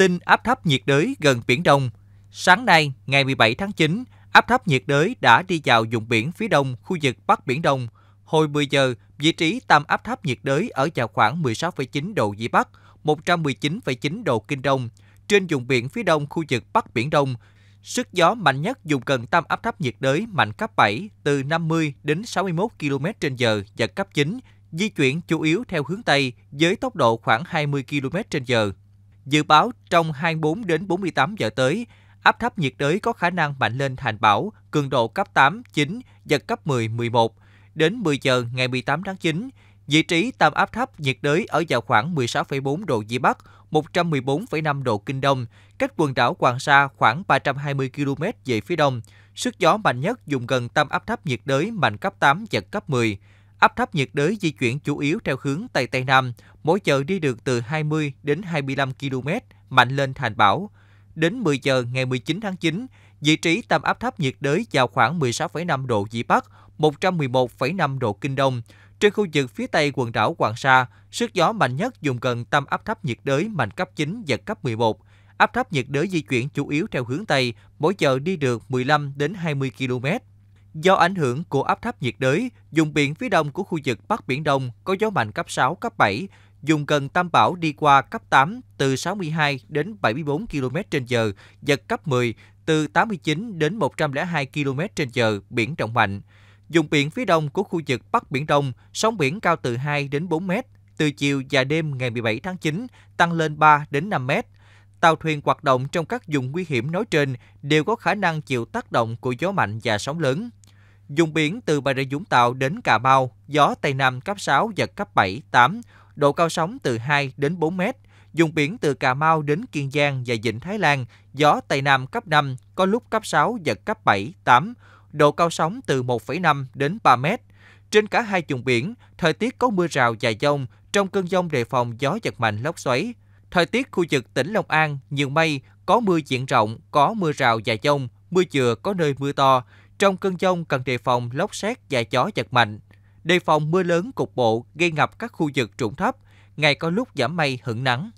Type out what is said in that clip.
Tin áp thấp nhiệt đới gần Biển Đông Sáng nay, ngày 17 tháng 9, áp thấp nhiệt đới đã đi vào vùng biển phía đông khu vực Bắc Biển Đông. Hồi 10 giờ, vị trí tâm áp thấp nhiệt đới ở vào khoảng 16,9 độ Vĩ Bắc, 119,9 độ Kinh Đông, trên vùng biển phía đông khu vực Bắc Biển Đông. Sức gió mạnh nhất dùng gần tâm áp thấp nhiệt đới mạnh cấp 7, từ 50 đến 61 km h giật cấp 9, di chuyển chủ yếu theo hướng Tây với tốc độ khoảng 20 km h Dự báo trong 24 đến 48 giờ tới, áp thấp nhiệt đới có khả năng mạnh lên thành bão, cường độ cấp 8, 9, giật cấp 10, 11. Đến 10 giờ ngày 18 tháng 9, vị trí tâm áp thấp nhiệt đới ở vào khoảng 16,4 độ Vĩ Bắc, 114,5 độ Kinh Đông, cách quần đảo Hoàng Sa khoảng 320 km về phía đông. Sức gió mạnh nhất dùng gần tâm áp thấp nhiệt đới mạnh cấp 8 giật cấp 10. Áp thấp nhiệt đới di chuyển chủ yếu theo hướng Tây Tây Nam, mỗi giờ đi được từ 20 đến 25 km, mạnh lên thành bão. Đến 10 giờ ngày 19 tháng 9, vị trí tâm áp thấp nhiệt đới vào khoảng 16,5 độ Vĩ Bắc, 111,5 độ Kinh Đông. Trên khu vực phía Tây quần đảo Hoàng Sa, sức gió mạnh nhất dùng gần tâm áp thấp nhiệt đới mạnh cấp 9 giật cấp 11. Áp thấp nhiệt đới di chuyển chủ yếu theo hướng Tây, mỗi giờ đi được 15 đến 20 km, Do ảnh hưởng của áp thấp nhiệt đới, vùng biển phía đông của khu vực Bắc Biển Đông có gió mạnh cấp 6, cấp 7, vùng gần tâm bão đi qua cấp 8 từ 62 đến 74 km h giật cấp 10 từ 89 đến 102 km h biển động mạnh. Vùng biển phía đông của khu vực Bắc Biển Đông, sóng biển cao từ 2 đến 4 m, từ chiều và đêm ngày 17 tháng 9 tăng lên 3 đến 5 m. Tàu thuyền hoạt động trong các vùng nguy hiểm nói trên đều có khả năng chịu tác động của gió mạnh và sóng lớn. Dùng biển từ Bà Rịa Vũng Tàu đến Cà Mau, gió Tây Nam cấp 6, giật cấp 7, 8, độ cao sóng từ 2 đến 4 mét. Dùng biển từ Cà Mau đến Kiên Giang và Vịnh Thái Lan, gió Tây Nam cấp 5, có lúc cấp 6, giật cấp 7, 8, độ cao sóng từ 1,5 đến 3 mét. Trên cả hai vùng biển, thời tiết có mưa rào và dông, trong cơn dông đề phòng gió giật mạnh lốc xoáy. Thời tiết khu vực tỉnh Long An, nhiều mây, có mưa diện rộng, có mưa rào và dông, mưa vừa có nơi mưa to, trong cơn dông cần đề phòng lốc xét và gió giật mạnh, đề phòng mưa lớn cục bộ gây ngập các khu vực trũng thấp, ngày có lúc giảm mây hưởng nắng.